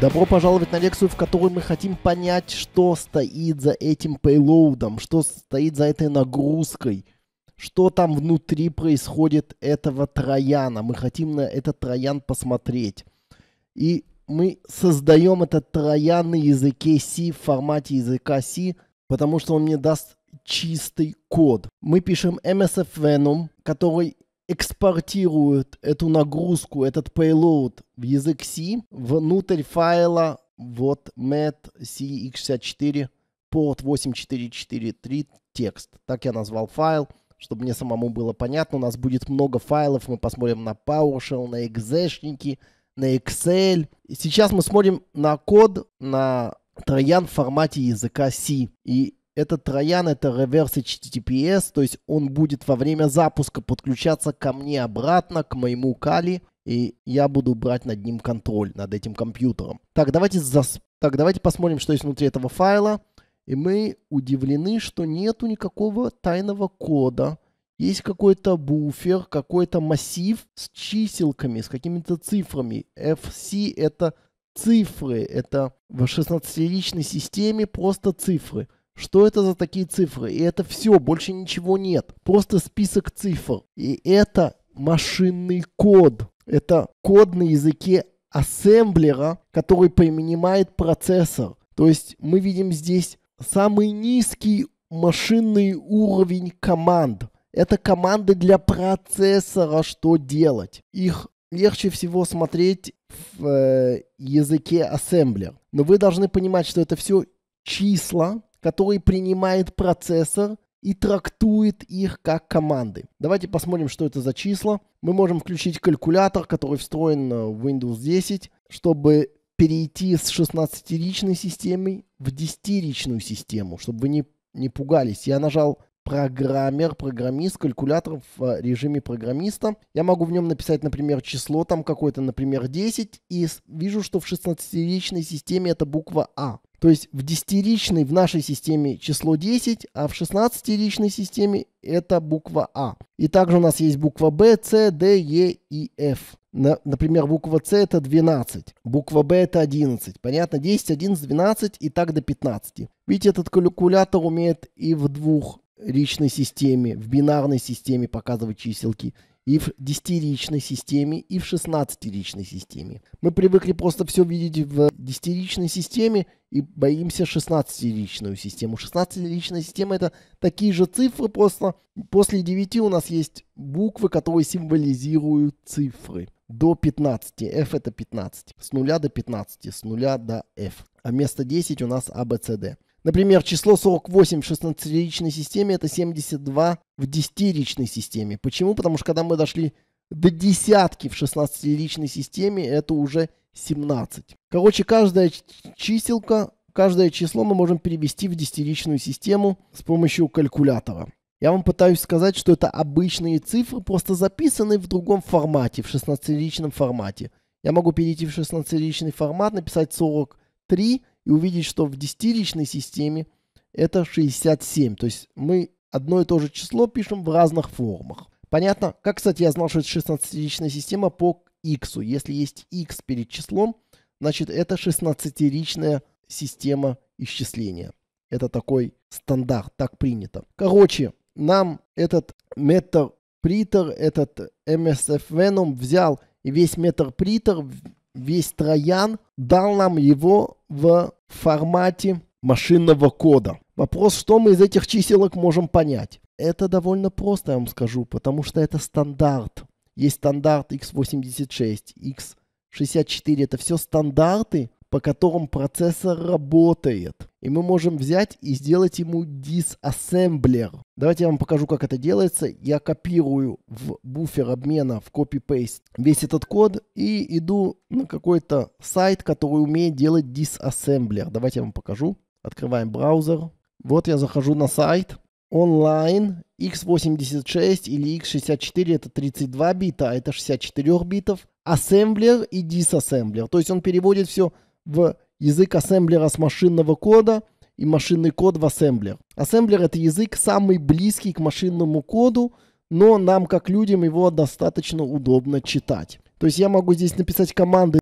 Добро пожаловать на лекцию, в которой мы хотим понять, что стоит за этим пейлоудом, что стоит за этой нагрузкой, что там внутри происходит этого трояна. Мы хотим на этот троян посмотреть. И мы создаем этот троян на языке C, в формате языка C, потому что он мне даст чистый код. Мы пишем MSF Venom, который экспортирует эту нагрузку, этот payload в язык C внутрь файла вот metcx64 порт 8443 текст. Так я назвал файл, чтобы мне самому было понятно. У нас будет много файлов, мы посмотрим на PowerShell, на экзешники, на Excel. Сейчас мы смотрим на код, на троян в формате языка C. И этот троян это reverse HTTPS, то есть он будет во время запуска подключаться ко мне обратно, к моему Кали, и я буду брать над ним контроль, над этим компьютером. Так, давайте, зас... так, давайте посмотрим, что есть внутри этого файла. И мы удивлены, что нету никакого тайного кода. Есть какой-то буфер, какой-то массив с чиселками, с какими-то цифрами. FC это цифры, это в 16-личной системе просто цифры. Что это за такие цифры? И это все, больше ничего нет. Просто список цифр. И это машинный код. Это код на языке ассемблера, который применимает процессор. То есть мы видим здесь самый низкий машинный уровень команд. Это команды для процессора, что делать. Их легче всего смотреть в э, языке ассемблер. Но вы должны понимать, что это все числа, который принимает процессор и трактует их как команды. Давайте посмотрим, что это за числа. Мы можем включить калькулятор, который встроен э, в Windows 10, чтобы перейти с 16-ричной системы в 10-ричную систему, чтобы вы не, не пугались. Я нажал программер, программист, калькулятор в э, режиме программиста. Я могу в нем написать, например, число там какое-то, например, 10, и вижу, что в 16-ричной системе это буква А. То есть в десятиричной в нашей системе число 10, а в шестнадцатиричной системе это буква А. И также у нас есть буква Б, С, Д, Е и Ф. например, буква С это 12, буква Б это 11. Понятно, 10, 11, 12 и так до 15. Видите, этот калькулятор умеет и в двух ричной системе, в бинарной системе показывать чиселки, и в 10-ричной системе, и в 16-ричной системе. Мы привыкли просто все видеть в 10-ричной системе и боимся 16-ричную систему. 16-ричная система это такие же цифры, просто после 9 у нас есть буквы, которые символизируют цифры. До 15. F это 15. С нуля до 15. С нуля до F. А вместо 10 у нас ABCD. А, Например, число 48 в 16-ричной системе это 72 в 10-ричной системе. Почему? Потому что когда мы дошли до десятки в 16-ричной системе, это уже 17. Короче, каждая чиселка, каждое число мы можем перевести в 10-ричную систему с помощью калькулятора. Я вам пытаюсь сказать, что это обычные цифры, просто записанные в другом формате, в 16-ричном формате. Я могу перейти в 16-ричный формат, написать 43 и увидеть, что в десятиричной системе это 67. То есть мы одно и то же число пишем в разных формах. Понятно? Как, кстати, я знал, что это 16-ричная система по x. Если есть x перед числом, значит это 16-ричная система исчисления. Это такой стандарт, так принято. Короче, нам этот метр притер, этот MSF Venom взял и весь метр притер весь троян дал нам его в формате машинного кода. Вопрос, что мы из этих чиселок можем понять. Это довольно просто, я вам скажу, потому что это стандарт. Есть стандарт x86, x64, это все стандарты, по которым процессор работает. И мы можем взять и сделать ему disassembler. Давайте я вам покажу, как это делается. Я копирую в буфер обмена, в copy-paste весь этот код и иду на какой-то сайт, который умеет делать disassembler. Давайте я вам покажу. Открываем браузер. Вот я захожу на сайт онлайн x86 или x64 это 32 бита, а это 64 битов. Ассемблер и disassembler. То есть он переводит все в язык ассемблера с машинного кода и машинный код в ассемблер. Ассемблер это язык самый близкий к машинному коду, но нам как людям его достаточно удобно читать. То есть я могу здесь написать команды